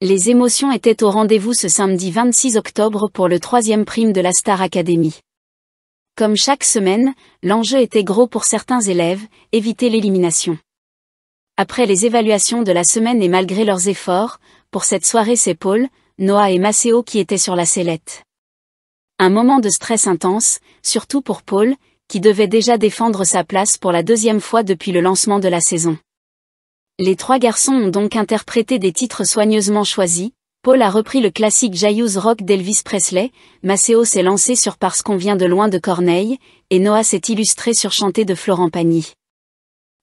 Les émotions étaient au rendez-vous ce samedi 26 octobre pour le troisième prime de la Star Academy. Comme chaque semaine, l'enjeu était gros pour certains élèves, éviter l'élimination. Après les évaluations de la semaine et malgré leurs efforts, pour cette soirée c'est Paul, Noah et Maceo qui étaient sur la sellette. Un moment de stress intense, surtout pour Paul, qui devait déjà défendre sa place pour la deuxième fois depuis le lancement de la saison. Les trois garçons ont donc interprété des titres soigneusement choisis, Paul a repris le classique Jayous Rock d'Elvis Presley, Maceo s'est lancé sur Parce qu'on vient de loin de Corneille, et Noah s'est illustré sur Chanté de Florent Pagny.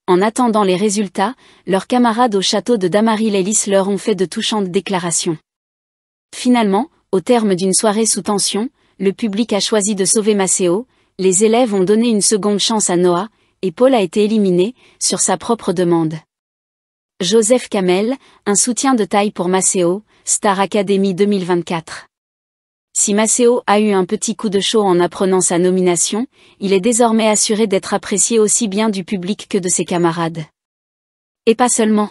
En attendant les résultats, leurs camarades au château de Damary-Lélis leur ont fait de touchantes déclarations. Finalement, au terme d'une soirée sous tension, le public a choisi de sauver Maceo, les élèves ont donné une seconde chance à Noah, et Paul a été éliminé, sur sa propre demande. Joseph Kamel, un soutien de taille pour Maceo, Star Academy 2024. Si Maceo a eu un petit coup de chaud en apprenant sa nomination, il est désormais assuré d'être apprécié aussi bien du public que de ses camarades. Et pas seulement.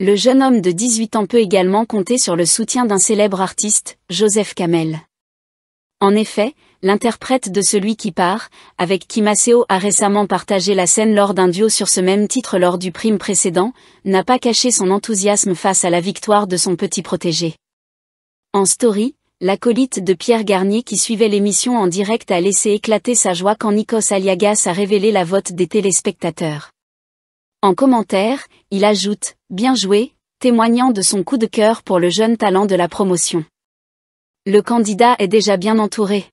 Le jeune homme de 18 ans peut également compter sur le soutien d'un célèbre artiste, Joseph Kamel. En effet, l'interprète de Celui qui part, avec qui Maceo a récemment partagé la scène lors d'un duo sur ce même titre lors du prime précédent, n'a pas caché son enthousiasme face à la victoire de son petit protégé. En story, l'acolyte de Pierre Garnier qui suivait l'émission en direct a laissé éclater sa joie quand Nikos Aliagas a révélé la vote des téléspectateurs. En commentaire, il ajoute « Bien joué », témoignant de son coup de cœur pour le jeune talent de la promotion. Le candidat est déjà bien entouré.